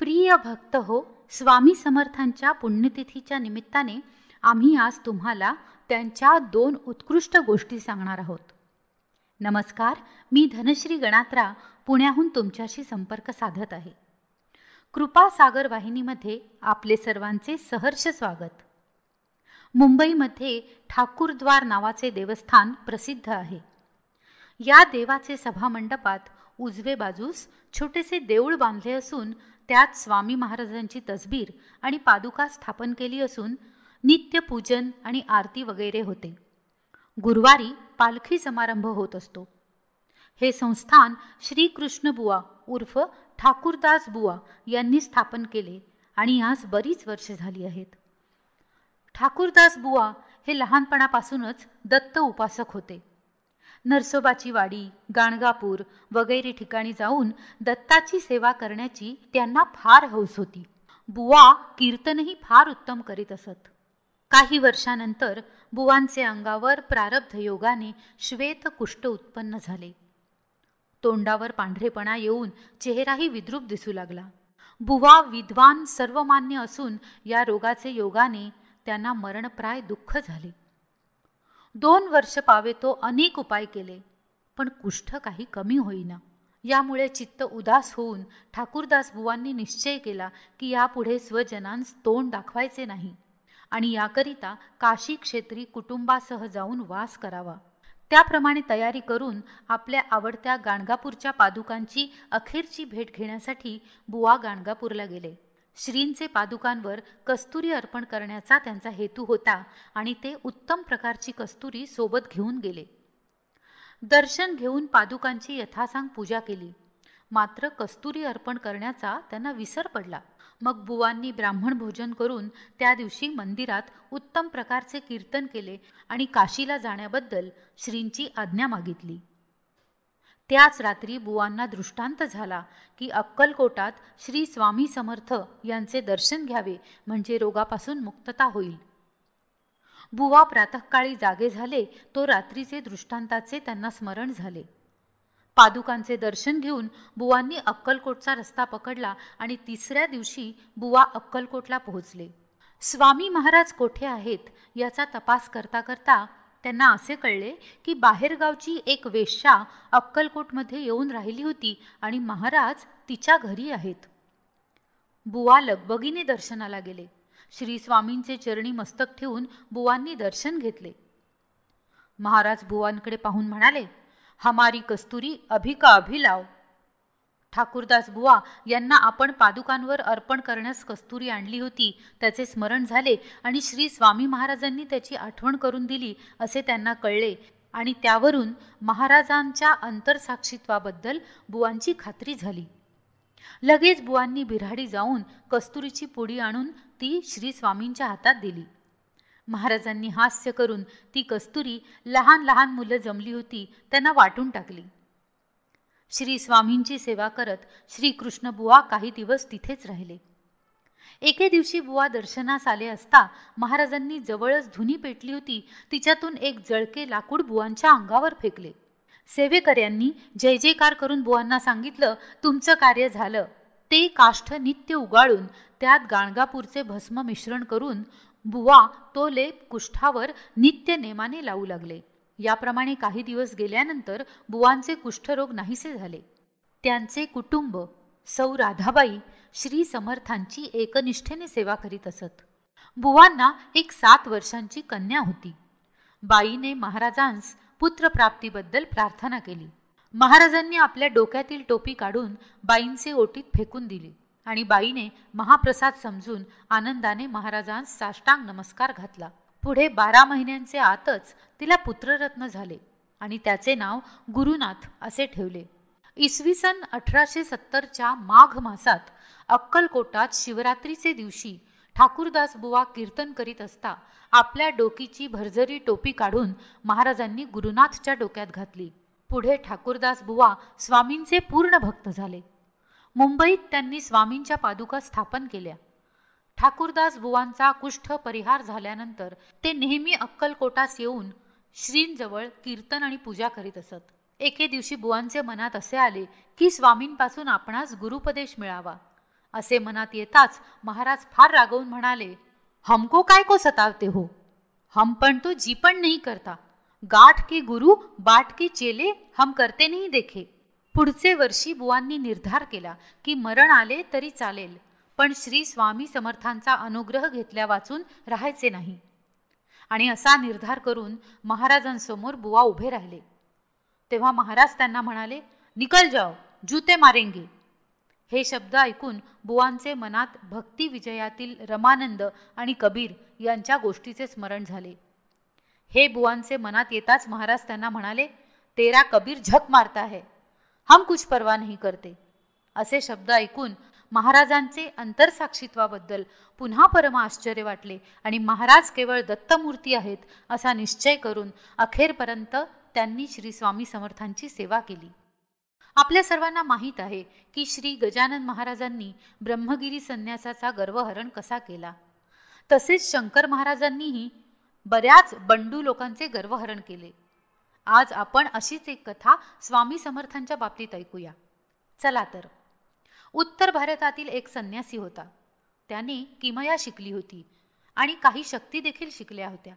प्रिय भक्त हो स्वामी समर्थांच्या पुण्यतिथीच्या निमित्ताने आम्ही आज तुम्हाला त्यांच्या दोन उत्कृष्ट गोष्टी सांगणार आहोत नमस्कार मी धनश्री गणात्रा पुण्याहून तुमच्याशी संपर्क साधत आहे कृपा सागर वाहिनीमध्ये आपले सर्वांचे सहर्ष स्वागत मुंबईमध्ये ठाकूरद्वार नावाचे देवस्थान प्रसिद्ध आहे या देवाचे सभामंडपात उजवे बाजूस छोटेसे देऊळ बांधले असून त्यात स्वामी महाराजांची तसबीर आणि पादुका स्थापन केली असून पूजन आणि आरती वगैरे होते गुरुवारी पालखी समारंभ होत असतो हे संस्थान कृष्ण बुवा उर्फ ठाकूरदास बुवा यांनी स्थापन केले आणि आज बरीच वर्षे झाली आहेत ठाकूरदास बुवा हे लहानपणापासूनच दत्त उपासक होते नरसोबाची वाडी गाणगापूर वगैरे ठिकाणी जाऊन दत्ताची सेवा करण्याची त्यांना फार हौस होती बुवा कीर्तनही फार उत्तम करीत असत काही वर्षानंतर बुवांचे अंगावर प्रारब्ध योगाने श्वेत कुष्ठ उत्पन्न झाले तोंडावर पांढरेपणा येऊन चेहराही विद्रूप दिसू लागला बुवा विद्वान सर्वमान्य असून या रोगाचे योगाने त्यांना मरणप्राय दुःख झाले दोन वर्ष पावे तो अनेक उपाय केले पण कुष्ठ काही कमी होईना यामुळे चित्त उदास होऊन ठाकूरदास बुवांनी निश्चय केला की यापुढे स्वजनांस तोंड दाखवायचे नाही आणि याकरिता काशी क्षेत्री कुटुंबासह जाऊन वास करावा त्याप्रमाणे तयारी करून आपल्या आवडत्या गाणगापूरच्या पादुकांची अखेरची भेट घेण्यासाठी बुवा गाणगापूरला गेले श्रींचे पादुकांवर कस्तुरी अर्पण करण्याचा त्यांचा हेतू होता आणि ते उत्तम प्रकारची कस्तुरी सोबत घेऊन गेले दर्शन घेऊन पादुकांची यथासांग पूजा केली मात्र कस्तुरी अर्पण करण्याचा त्यांना विसर पडला मग बुवांनी ब्राह्मण भोजन करून त्या दिवशी मंदिरात उत्तम प्रकारचे कीर्तन केले आणि काशीला जाण्याबद्दल श्रींची आज्ञा मागितली त्याच रात्री बुवांना दृष्टांत झाला की अक्कलकोटात श्री स्वामी समर्थ यांचे दर्शन घ्यावे म्हणजे रोगापासून मुक्तता होईल बुवा प्रातःकाळी जागे झाले तो रात्रीचे दृष्टांताचे त्यांना स्मरण झाले पादुकांचे दर्शन घेऊन बुवांनी अक्कलकोटचा रस्ता पकडला आणि तिसऱ्या दिवशी बुवा अक्कलकोटला पोहोचले स्वामी महाराज कोठे आहेत याचा तपास करता करता त्यांना असे कळले की बाहेरगावची एक वेश्या अक्कलकोटमध्ये येऊन राहिली होती आणि महाराज तिच्या घरी आहेत बुवा लगबगीने दर्शनाला गेले श्री स्वामींचे चरणी मस्तक ठेवून बुवांनी दर्शन घेतले महाराज बुवांकडे पाहून म्हणाले हमारी कस्तुरी अभिका अभिलाव ठाकूरदास बुवा यांना आपण पादुकांवर अर्पण करण्यास कस्तुरी आणली होती त्याचे स्मरण झाले आणि श्री स्वामी महाराजांनी त्याची आठवण करून दिली असे त्यांना कळले आणि त्यावरून महाराजांच्या अंतरसाक्षित्वाबद्दल बुवांची खात्री झाली लगेच बुवांनी बिराडी जाऊन कस्तुरीची पुडी आणून ती श्री स्वामींच्या हातात दिली महाराजांनी हास्य करून ती कस्तुरी लहान लहान मुलं जमली होती त्यांना वाटून टाकली श्री स्वामींची सेवा करत श्रीकृष्ण बुवा काही दिवस तिथेच राहिले एके दिवशी बुवा दर्शनास आले असता महाराजांनी जवळच धुनी पेटली होती तिच्यातून एक जळके लाकूड बुवांच्या अंगावर फेकले सेवेकऱ्यांनी जय जयकार करून बुवांना सांगितलं तुमचं कार्य झालं ते काष्ठ नित्य उगाळून त्यात गाणगापूरचे भस्म मिश्रण करून बुवा तो लेप कुष्ठावर नित्य नेमाने लावू लागले याप्रमाणे काही दिवस गेल्यानंतर बुवांचे कुष्ठरोग नाहीसे झाले त्यांचे कुटुंब सौ राधाबाई श्री समर्थांची एकनिष्ठेने सेवा करीत असत बुवांना एक सात वर्षांची कन्या होती बाईने महाराजांस पुत्रप्राप्तीबद्दल प्रार्थना केली महाराजांनी आपल्या डोक्यातील टोपी काढून बाईंचे ओटीत फेकून दिली आणि बाईने महाप्रसाद समजून आनंदाने महाराजांस साष्टांग नमस्कार घातला पुढे बारा महिन्यांचे आतच तिला पुत्ररत्न झाले आणि त्याचे नाव गुरुनाथ असे ठेवले इसवी सन अठराशे सत्तरच्या माघ मासात अक्कलकोटात शिवरात्रीचे दिवशी ठाकूरदास बुवा कीर्तन करीत असता आपल्या डोकीची भरझरी टोपी काढून महाराजांनी गुरुनाथच्या डोक्यात घातली पुढे ठाकूरदास बुवा स्वामींचे पूर्ण भक्त झाले मुंबईत त्यांनी स्वामींच्या पादुका स्थापन केल्या ठाकूरदास बुवांचा कुष्ठ परिहार झाल्यानंतर ते नेहमी अक्कलकोटास येऊन श्रींजवळ कीर्तन आणि पूजा करीत असत एके दिवशी बुवांचे मनात असे आले की स्वामींपासून आपणास गुरुपदेश मिळावा असे मनात येताच महाराज फार रागवून म्हणाले हमको काय को सतावते हो हम पण तो जी पण नाही करता गाठ की गुरु बाट की चेले हम करते नाही देखे पुढचे वर्षी बुवांनी निर्धार केला की मरण आले तरी चालेल पण श्री स्वामी समर्थांचा अनुग्रह घेतल्या वाचून राहायचे नाही आणि असा निर्धार करून महाराजांसमोर बुवा उभे राहिले तेव्हा महाराज त्यांना म्हणाले निकल जाओ जूते मारेंगे हे शब्द ऐकून बुवांचे मनात भक्ती विजयातील रमानंद आणि कबीर यांच्या गोष्टीचे स्मरण झाले हे बुवांचे मनात येताच महाराज त्यांना म्हणाले तेरा कबीर झक मारता है हम कुछ परवा नाही करते असे शब्द ऐकून महाराजांचे अंतरसाक्षित्वाबद्दल पुन्हा परम आश्चर्य वाटले आणि महाराज केवळ दत्तमूर्ती आहेत असा निश्चय करून अखेरपर्यंत त्यांनी श्री स्वामी समर्थांची सेवा केली आपल्या सर्वांना माहीत आहे की श्री गजानन महाराजांनी ब्रह्मगिरी संन्यासाचा गर्वहरण कसा केला तसेच शंकर महाराजांनीही बऱ्याच बंडू लोकांचे गर्वहरण केले आज आपण अशीच एक कथा स्वामी समर्थांच्या बाबतीत ऐकूया चला तर उत्तर भारतातील एक संन्यासी होता त्याने किमया शिकली होती आणि काही शक्ती देखील शिकल्या होत्या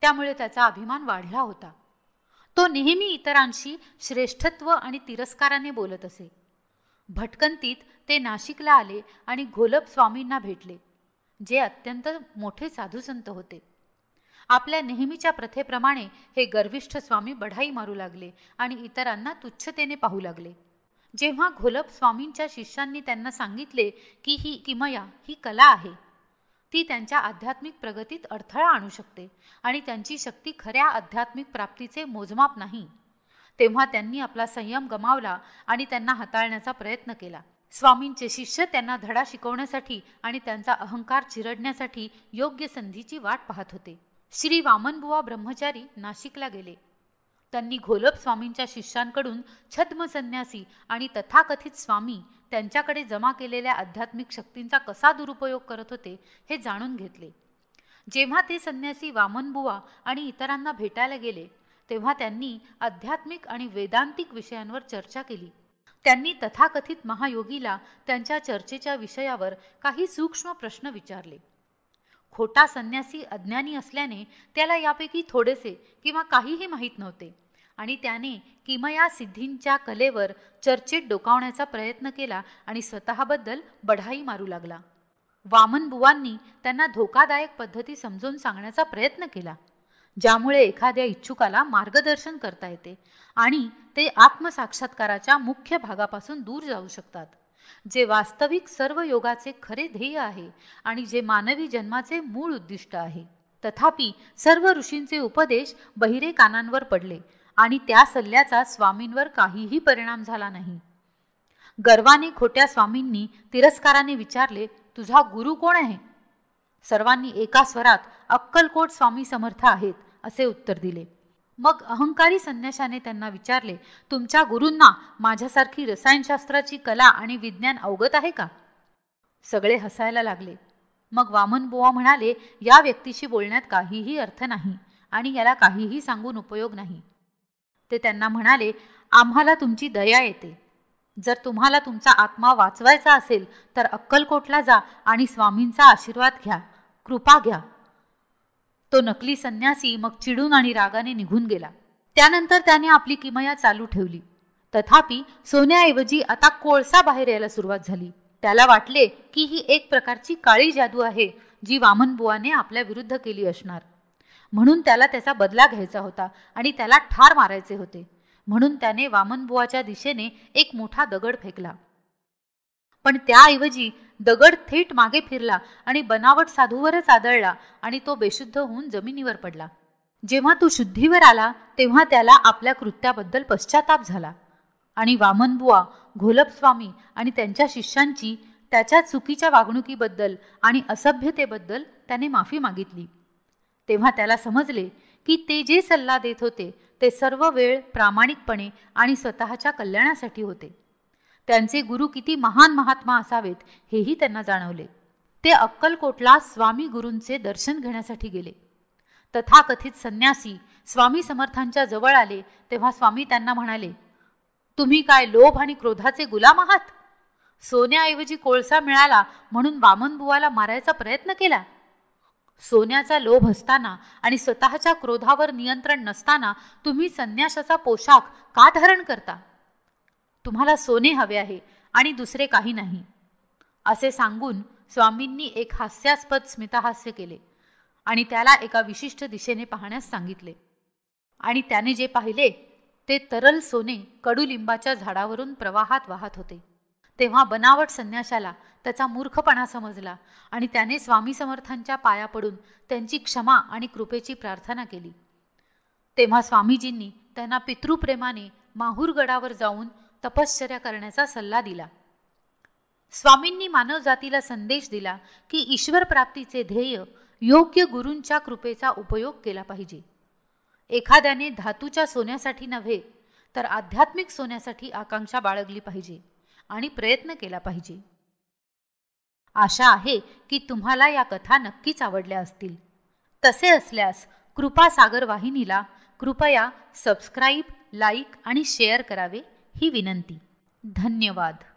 त्यामुळे त्याचा अभिमान वाढला होता तो नेहमी इतरांशी श्रेष्ठत्व आणि तिरस्काराने बोलत असे भटकंतीत ते नाशिकला आले आणि घोलप स्वामींना भेटले जे अत्यंत मोठे साधूसंत होते आपल्या नेहमीच्या प्रथेप्रमाणे हे गर्विष्ठ स्वामी बढाई मारू लागले आणि इतरांना तुच्छतेने पाहू लागले जेव्हा घोलप स्वामींच्या शिष्यांनी त्यांना सांगितले की ही किमया ही कला आहे ती त्यांच्या आध्यात्मिक प्रगतीत अडथळा आणू शकते आणि त्यांची शक्ती खऱ्या आध्यात्मिक प्राप्तीचे मोजमाप नाही तेव्हा त्यांनी आपला संयम गमावला आणि त्यांना हाताळण्याचा प्रयत्न केला स्वामींचे शिष्य त्यांना धडा शिकवण्यासाठी आणि त्यांचा अहंकार चिरडण्यासाठी योग्य संधीची वाट पाहत होते श्री वामनबुवा ब्रह्मचारी नाशिकला गेले त्यांनी घोलप स्वामींच्या शिष्यांकडून छद्म संन्यासी आणि तथाकथित स्वामी त्यांच्याकडे जमा केलेल्या आध्यात्मिक शक्तींचा कसा दुरुपयोग करत होते हे जाणून घेतले जेव्हा ते संन्यासी वामनबुवा आणि इतरांना भेटायला गेले तेव्हा त्यांनी आध्यात्मिक आणि वेदांतिक विषयांवर चर्चा केली त्यांनी तथाकथित महायोगीला त्यांच्या चर्चेच्या विषयावर काही सूक्ष्म प्रश्न विचारले खोटा संन्यासी अज्ञानी असल्याने त्याला यापैकी थोडेसे किंवा काहीही माहीत नव्हते आणि त्याने किमया सिद्धींच्या कलेवर चर्चेत डोकावण्याचा प्रयत्न केला आणि स्वतःबद्दल बढाई मारू लागला वामन बुवांनी त्यांना धोकादायक पद्धती समजून सांगण्याचा प्रयत्न केला ज्यामुळे एखाद्या इच्छुकाला मार्गदर्शन करता येते आणि ते आत्मसाक्षात्काराच्या मुख्य भागापासून दूर जाऊ शकतात जे वास्तविक सर्व योगाचे खरे ध्येय आहे आणि जे मानवी जन्माचे मूळ उद्दिष्ट आहे तथापि सर्व ऋषींचे उपदेश बहिरे कानांवर पडले आणि त्या सल्ल्याचा स्वामींवर काहीही परिणाम झाला नाही गर्वाने खोट्या स्वामींनी तिरस्काराने विचारले तुझा गुरु कोण आहे सर्वांनी एका स्वरात अक्कलकोट स्वामी समर्थ आहेत असे उत्तर दिले मग अहंकारी संन्याशाने त्यांना विचारले तुमच्या गुरूंना माझ्यासारखी रसायनशास्त्राची कला आणि विज्ञान अवगत आहे का सगळे हसायला लागले मग वामन बुवा म्हणाले या व्यक्तीशी बोलण्यात काहीही अर्थ नाही आणि याला काहीही सांगून उपयोग नाही ते त्यांना म्हणाले आम्हाला तुमची दया येते जर तुम्हाला तुमचा आत्मा वाचवायचा असेल तर अक्कलकोटला जा आणि स्वामींचा आशीर्वाद घ्या कृपा घ्या तो नकली संन्यासी मग चिडून आणि रागाने निघून गेला त्यानंतर त्याने आपली किमया चालू ठेवली तथापि सोन्याऐवजी आता कोळसा बाहेर यायला सुरुवात झाली त्याला वाटले की ही एक प्रकारची काळी जादू आहे जी वामनबुवाने आपल्या विरुद्ध केली असणार म्हणून त्याला त्याचा बदला घ्यायचा होता आणि त्याला ठार मारायचे होते म्हणून त्याने वामनबुआच्या दिशेने एक मोठा दगड फेकला पण त्याऐवजी दगड थेट मागे फिरला आणि बनावट साधूवरच आदळला आणि तो बेशुद्ध होऊन जमिनीवर पडला जेव्हा तो शुद्धीवर आला तेव्हा त्याला आपल्या कृत्याबद्दल पश्चाताप झाला आणि वामनबुवा घोलपस्वामी आणि त्यांच्या शिष्यांची त्याच्या चुकीच्या वागणुकीबद्दल आणि असभ्यतेबद्दल त्याने माफी मागितली तेव्हा त्याला समजले की ते जे सल्ला देत होते ते सर्व वेळ प्रामाणिकपणे आणि स्वतःच्या कल्याणासाठी होते त्यांचे गुरु किती महान महात्मा असावेत हेही त्यांना जाणवले ते अक्कलकोटला स्वामी गुरूंचे दर्शन घेण्यासाठी गेले तथाकथित संन्यासी स्वामी समर्थांच्या जवळ आले तेव्हा स्वामी त्यांना म्हणाले तुम्ही काय लोभ आणि क्रोधाचे गुलाम आहात सोन्याऐवजी कोळसा मिळाला म्हणून वामनबुवाला मारायचा प्रयत्न केला सोन्याचा लोभ असताना आणि स्वतःच्या क्रोधावर नियंत्रण नसताना तुम्ही संन्यासाचा पोशाख का धारण करता तुम्हाला सोने हवे आहे आणि दुसरे काही नाही असे सांगून स्वामींनी एक हास्यास्पद स्मितहास्य केले आणि त्याला एका विशिष्ट दिशेने पाहण्यास सांगितले आणि त्याने जे पाहिले ते तरल सोने कडुलिंबाच्या झाडावरून प्रवाहात वाहत होते तेव्हा बनावट संन्याशाला त्याचा मूर्खपणा समजला आणि त्याने स्वामी समर्थांच्या पाया पडून त्यांची क्षमा आणि कृपेची प्रार्थना केली तेव्हा स्वामीजींनी त्यांना पितृप्रेमाने माहूरगडावर जाऊन तपश्चर्या करण्याचा सल्ला दिला स्वामींनी मानवजातीला संदेश दिला की ईश्वर प्राप्तीचे ध्येय योग्य गुरूंच्या कृपेचा उपयोग केला पाहिजे एखाद्याने धातूच्या सोन्यासाठी नव्हे तर आध्यात्मिक सोन्यासाठी आकांक्षा बाळगली पाहिजे आणि प्रयत्न केला पाहिजे आशा आहे की तुम्हाला या कथा नक्कीच आवडल्या असतील तसे असल्यास कृपा सागर वाहिनीला कृपया सबस्क्राईब लाईक आणि शेअर करावे ही विनंती धन्यवाद